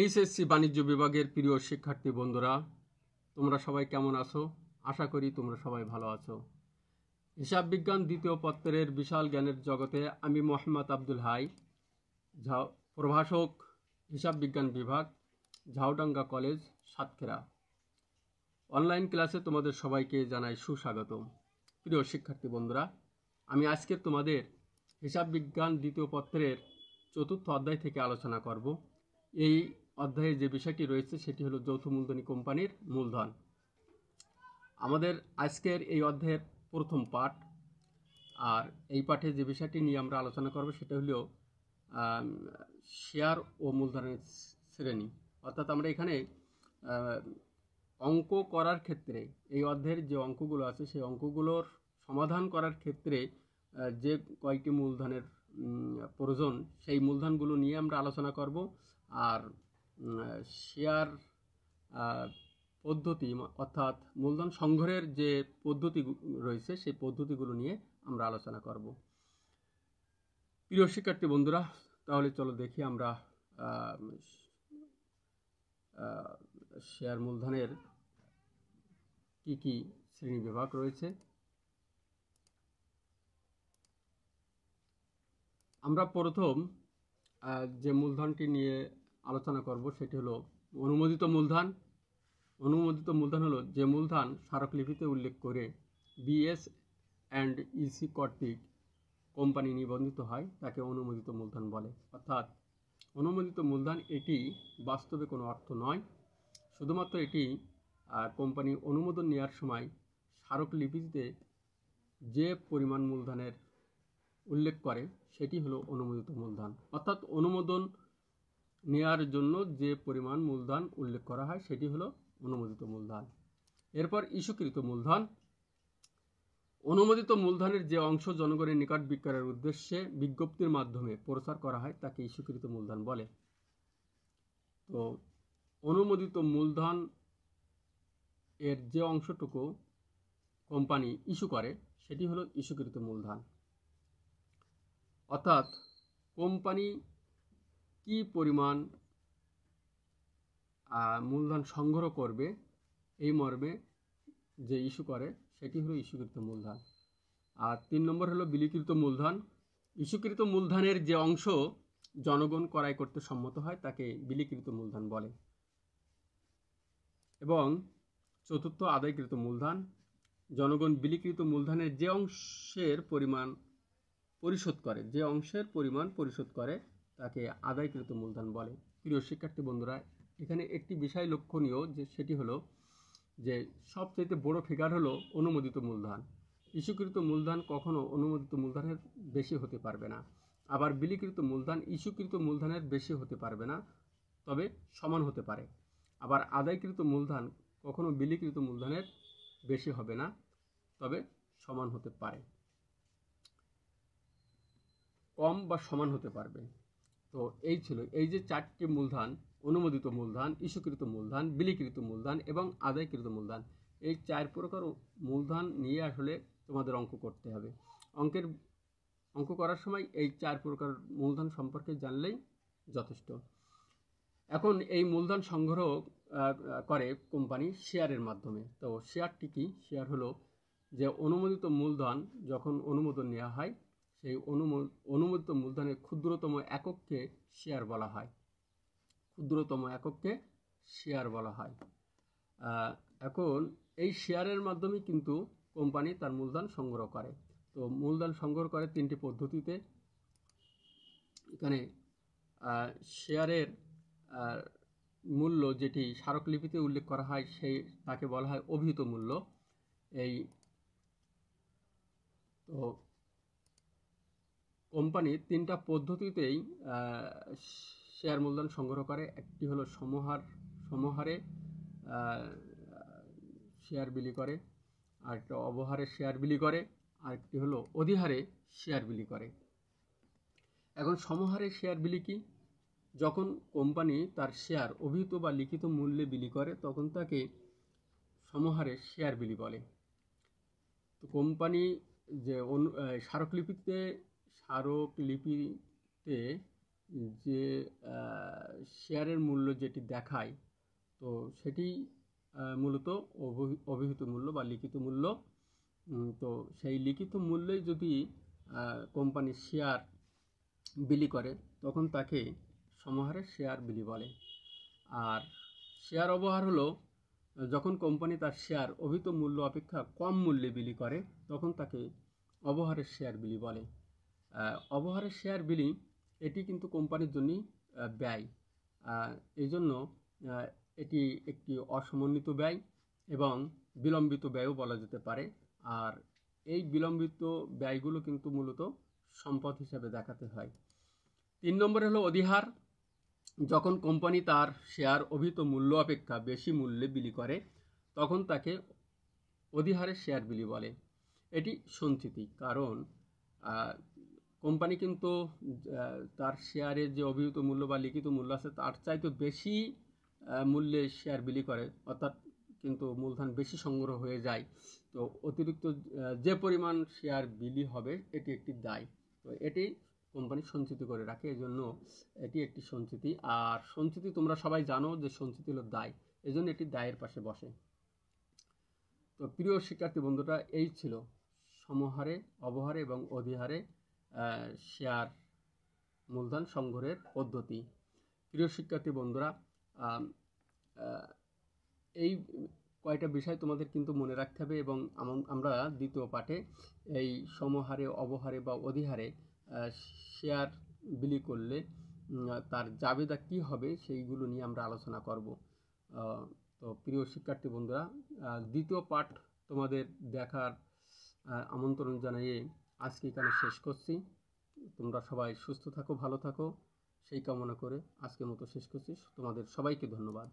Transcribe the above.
HSC বাণিজ্য বিভাগের প্রিয় শিক্ষার্থী বন্ধুরা তোমরা সবাই কেমন আছো আশা করি তোমরা সবাই ভালো আছো হিসাব বিজ্ঞান দ্বিতীয় পত্রের বিশাল জ্ঞানের জগতে আমি মোহাম্মদ আব্দুল হাই ঝাউ প্রভাষক হিসাব বিজ্ঞান বিভাগ ঝাউডাঙ্গা কলেজ সাতক্ষীরা অনলাইন ক্লাসে তোমাদের সবাইকে জানাই সুস্বাগত প্রিয় শিক্ষার্থী বন্ধুরা আমি আজকে তোমাদের হিসাব বিজ্ঞান দ্বিতীয় পত্রের চতুর্থ অধ্যায় থেকে আলোচনা করব এই অধ্যায়ে যে বিষয়টি রয়েছে সেটি হলো যৌথ মূলধনী কোম্পানির মূলধন আমাদের আজকের এই অধ্যায়ের প্রথম পাঠ আর এই পাঠে যে বিষয়টি নিয়ে আমরা আলোচনা করব সেটা হলো শেয়ার ও মূলধনের শ্রেণী অর্থাৎ আমরা এখানে অঙ্ক করার ক্ষেত্রে এই অধ্যায়ের যে অঙ্কগুলো আছে সেই অঙ্কগুলোর সমাধান করার ক্ষেত্রে যে কয়েকটি মূলধনের প্রয়োজন সেই মূলধনগুলো নিয়ে আমরা আলোচনা করব আর শেয়ার পদ্ধতি অর্থাৎ মূলধন সংগ্রহের যে পদ্ধতি রয়েছে সেই পদ্ধতিগুলো নিয়ে আমরা আলোচনা করব প্রিয় শিক্ষার্থী বন্ধুরা তাহলে চলো দেখি আমরা শেয়ার মূলধনের কি কি শ্রেণী বিভাগ রয়েছে আমরা প্রথম যে মূলধনটি নিয়ে আলোচনা করব সেটি হলো অনুমোদিত মূলধন অনুমোদিত মূলধন হলো যে মূলধন স্মারকলিপিতে উল্লেখ করে বিএস অ্যান্ড ইসি কর্তৃক কোম্পানি নিবন্ধিত হয় তাকে অনুমোদিত মূলধন বলে অর্থাৎ অনুমোদিত মূলধন এটি বাস্তবে কোনো অর্থ নয় শুধুমাত্র এটি কোম্পানি অনুমোদন নেওয়ার সময় স্মারকলিপিতে যে পরিমাণ মূলধনের উল্লেখ করে সেটি হলো অনুমোদিত মূলধন অর্থাৎ অনুমোদন নেয়ার জন্য যে পরিমাণ মূলধন উল্লেখ করা হয় সেটি হলো অনুমোদিত মূলধন এরপর ইস্যুকৃত মূলধন অনুমোদিত মূলধনের যে অংশ জনগণের নিকট বিক্রয়ের উদ্দেশ্যে বিজ্ঞপ্তির মাধ্যমে প্রচার করা হয় তাকে ইস্যুকৃত মূলধন বলে তো অনুমোদিত মূলধন এর যে অংশটুকু কোম্পানি ইস্যু করে সেটি হলো ইস্যুকৃত মূলধন অর্থাৎ কোম্পানি কি পরিমাণ মূলধন সংগ্রহ করবে এই মর্মে যে ইস্যু করে সেটি হলো ইস্যুকৃত মূলধন আর তিন নম্বর হলো বিলিকৃত মূলধন ইস্যুকৃত মূলধনের যে অংশ জনগণ ক্রয় করতে সম্মত হয় তাকে বিলিকৃত মূলধন বলে এবং চতুর্থ আদায়কৃত মূলধন জনগণ বিলিকৃত মূলধনের যে অংশের পরিমাণ পরিশোধ করে যে অংশের পরিমাণ পরিশোধ করে তাকে আদায়কৃত মূলধন বলে প্রিয় শিক্ষার্থী বন্ধুরা এখানে একটি বিষয় লক্ষণীয় যে সেটি হলো যে সবচেয়ে বড় ফিগার হলো অনুমোদিত মূলধন ইস্যুকৃত মূলধন কখনও অনুমোদিত মূলধনের বেশি হতে পারবে না আবার বিলিকৃত মূলধন ইস্যুকৃত মূলধনের বেশি হতে পারবে না তবে সমান হতে পারে আবার আদায়কৃত মূলধন কখনও বিলিকৃত মূলধনের বেশি হবে না তবে সমান হতে পারে কম বা সমান হতে পারবে তো এই ছিল এই যে চারটি মূলধন অনুমোদিত মূলধন ইস্যুকৃত মূলধন বিলিকৃত মূলধন এবং আদায়কৃত মূলধন এই চার প্রকার মূলধন নিয়ে আসলে তোমাদের অঙ্ক করতে হবে অঙ্কের অঙ্ক করার সময় এই চার প্রকার মূলধন সম্পর্কে জানলেই যথেষ্ট এখন এই মূলধন সংগ্রহ করে কোম্পানি শেয়ারের মাধ্যমে তো শেয়ারটি কি শেয়ার হলো যে অনুমোদিত মূলধন যখন অনুমোদন নেওয়া হয় সেই অনুমোদিত মূলধনের ক্ষুদ্রতম একককে শেয়ার বলা হয় ক্ষুদ্রতম একককে শেয়ার বলা হয় এখন এই শেয়ারের মাধ্যমে কিন্তু কোম্পানি তার মূলধন সংগ্রহ করে তো মূলধন সংগ্রহ করে তিনটি পদ্ধতিতে এখানে শেয়ারের মূল্য যেটি স্মারকলিপিতে উল্লেখ করা হয় সেই তাকে বলা হয় অভিহিত মূল্য এই তো কোম্পানি তিনটা পদ্ধতিতেই শেয়ার মূলধন সংগ্রহ করে একটি হলো সমহার সমহারে শেয়ার বিলি করে আরেকটা অবহারে শেয়ার বিলি করে আরেকটি হলো অধিহারে শেয়ার বিলি করে এখন সমহারে শেয়ার বিলি কি যখন কোম্পানি তার শেয়ার অভিহিত বা লিখিত মূল্যে বিলি করে তখন তাকে সমহারে শেয়ার বিলি বলে তো কোম্পানি যে স্মারকলিপিতে স্মারকলিপিতে যে শেয়ারের মূল্য যেটি দেখায় তো সেটি মূলত অভিহিত মূল্য বা লিখিত মূল্য তো সেই লিখিত মূল্যে যদি কোম্পানির শেয়ার বিলি করে তখন তাকে সমহারে শেয়ার বিলি বলে আর শেয়ার অবহার হলো যখন কোম্পানি তার শেয়ার অভিহিত মূল্য অপেক্ষা কম মূল্যে বিলি করে তখন তাকে অবহারের শেয়ার বিলি বলে অবহারের শেয়ার বিলিং এটি কিন্তু কোম্পানির জন্যই ব্যয় এই জন্য এটি একটি অসমন্বিত ব্যয় এবং বিলম্বিত ব্যয়ও বলা যেতে পারে আর এই বিলম্বিত ব্যয়গুলো কিন্তু মূলত সম্পদ হিসাবে দেখাতে হয় তিন নম্বরে হলো অধিহার যখন কোম্পানি তার শেয়ার অভিত মূল্য অপেক্ষা বেশি মূল্যে বিলি করে তখন তাকে অধিহারের শেয়ার বিলি বলে এটি সঞ্চিতি কারণ কোম্পানি কিন্তু তার শেয়ারের যে অভিহিত মূল্য বা লিখিত মূল্য আছে তার চাইতে বেশি মূল্যে শেয়ার বিলি করে অর্থাৎ কিন্তু মূলধন বেশি সংগ্রহ হয়ে যায় তো অতিরিক্ত যে পরিমাণ শেয়ার বিলি হবে এটি একটি দায় তো এটি কোম্পানি সঞ্চিত করে রাখে এজন্য এটি একটি সঞ্চিতি আর সঞ্চিতি তোমরা সবাই জানো যে সঞ্চিতি হলো দায় এজন্য এটি দায়ের পাশে বসে তো প্রিয় শিক্ষার্থী বন্ধুটা এই ছিল সমহারে অবহারে এবং অধিহারে শেয়ার মূলধন সংগ্রহের পদ্ধতি প্রিয় শিক্ষার্থী বন্ধুরা এই কয়টা বিষয় তোমাদের কিন্তু মনে রাখতে হবে এবং আমরা দ্বিতীয় পাঠে এই সমহারে অবহারে বা অধিহারে শেয়ার বিলি করলে তার জাবেদা কি হবে সেইগুলো নিয়ে আমরা আলোচনা করব তো প্রিয় শিক্ষার্থী বন্ধুরা দ্বিতীয় পাঠ তোমাদের দেখার আমন্ত্রণ জানিয়ে আজকে এখানে শেষ করছি তোমরা সবাই সুস্থ থাকো ভালো থাকো সেই কামনা করে আজকের মতো শেষ করছি তোমাদের সবাইকে ধন্যবাদ